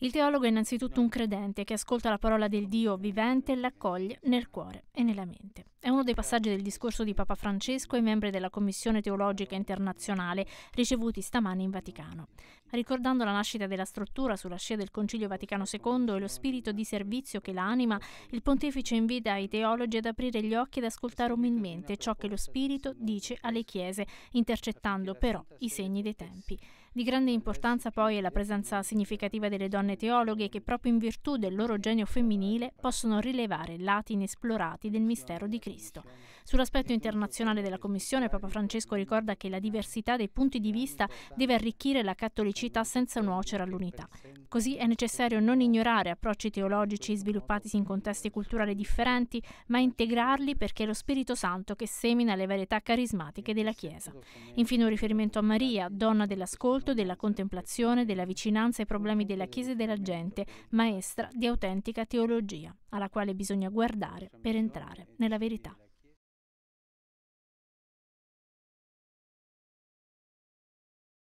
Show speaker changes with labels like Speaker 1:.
Speaker 1: Il teologo è innanzitutto un credente che ascolta la parola del Dio vivente e l'accoglie nel cuore e nella mente. È uno dei passaggi del discorso di Papa Francesco ai membri della Commissione Teologica Internazionale ricevuti stamani in Vaticano. Ricordando la nascita della struttura sulla scia del Concilio Vaticano II e lo spirito di servizio che l'anima, il pontefice invita i teologi ad aprire gli occhi ed ascoltare umilmente ciò che lo spirito dice alle chiese, intercettando però i segni dei tempi. Di grande importanza poi è la presenza significativa delle donne donne teologhe che proprio in virtù del loro genio femminile possono rilevare lati inesplorati del mistero di Cristo. Sull'aspetto internazionale della Commissione, Papa Francesco ricorda che la diversità dei punti di vista deve arricchire la cattolicità senza nuocere all'unità. Così è necessario non ignorare approcci teologici sviluppatisi in contesti culturali differenti, ma integrarli perché è lo Spirito Santo che semina le varietà carismatiche della Chiesa. Infine un riferimento a Maria, donna dell'ascolto, della contemplazione, della vicinanza ai problemi della Chiesa della gente, maestra di autentica teologia, alla quale bisogna guardare per entrare nella verità.